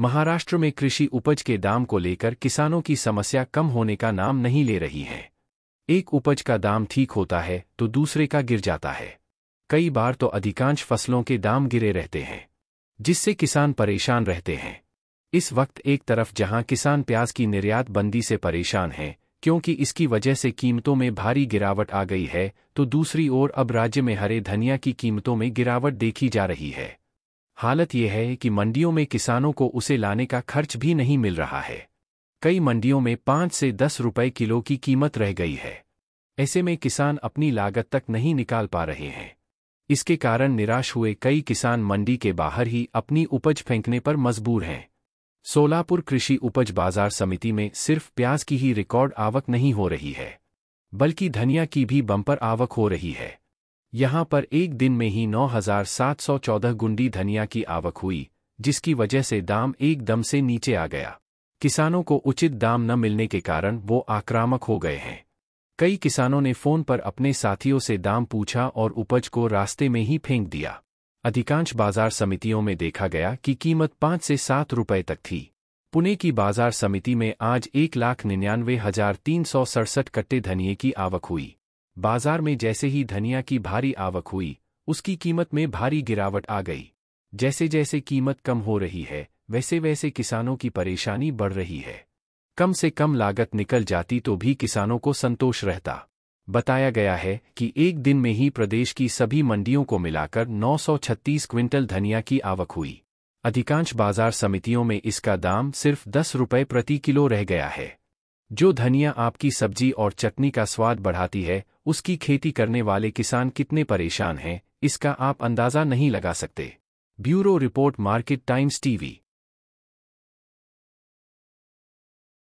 महाराष्ट्र में कृषि उपज के दाम को लेकर किसानों की समस्या कम होने का नाम नहीं ले रही है एक उपज का दाम ठीक होता है तो दूसरे का गिर जाता है कई बार तो अधिकांश फसलों के दाम गिरे रहते हैं जिससे किसान परेशान रहते हैं इस वक्त एक तरफ जहां किसान प्याज की निर्यात बंदी से परेशान हैं क्योंकि इसकी वजह से कीमतों में भारी गिरावट आ गई है तो दूसरी ओर अब राज्य में हरे धनिया की कीमतों में गिरावट देखी जा रही है हालत यह है कि मंडियों में किसानों को उसे लाने का खर्च भी नहीं मिल रहा है कई मंडियों में पाँच से दस रुपए किलो की कीमत रह गई है ऐसे में किसान अपनी लागत तक नहीं निकाल पा रहे हैं इसके कारण निराश हुए कई किसान मंडी के बाहर ही अपनी उपज फेंकने पर मजबूर हैं सोलापुर कृषि उपज बाजार समिति में सिर्फ प्याज की ही रिकॉर्ड आवक नहीं हो रही है बल्कि धनिया की भी बम्पर आवक हो रही है यहां पर एक दिन में ही 9,714 गुंडी धनिया की आवक हुई जिसकी वजह से दाम एकदम से नीचे आ गया किसानों को उचित दाम न मिलने के कारण वो आक्रामक हो गए हैं कई किसानों ने फोन पर अपने साथियों से दाम पूछा और उपज को रास्ते में ही फेंक दिया अधिकांश बाजार समितियों में देखा गया कि कीमत पाँच से सात रुपये तक थी पुणे की बाजार समिति में आज एक लाख निन्यानवे हजार तीन सौ सड़सठ कट्टे धनिये की आवक हुई बाजार में जैसे ही धनिया की भारी आवक हुई उसकी कीमत में भारी गिरावट आ गई जैसे जैसे कीमत कम हो रही है वैसे वैसे किसानों की परेशानी बढ़ रही है कम से कम लागत निकल जाती तो भी किसानों को संतोष रहता बताया गया है कि एक दिन में ही प्रदेश की सभी मंडियों को मिलाकर 936 क्विंटल धनिया की आवक हुई अधिकांश बाजार समितियों में इसका दाम सिर्फ दस रुपये प्रति किलो रह गया है जो धनिया आपकी सब्जी और चटनी का स्वाद बढ़ाती है उसकी खेती करने वाले किसान कितने परेशान हैं इसका आप अंदाजा नहीं लगा सकते bureau report market times TV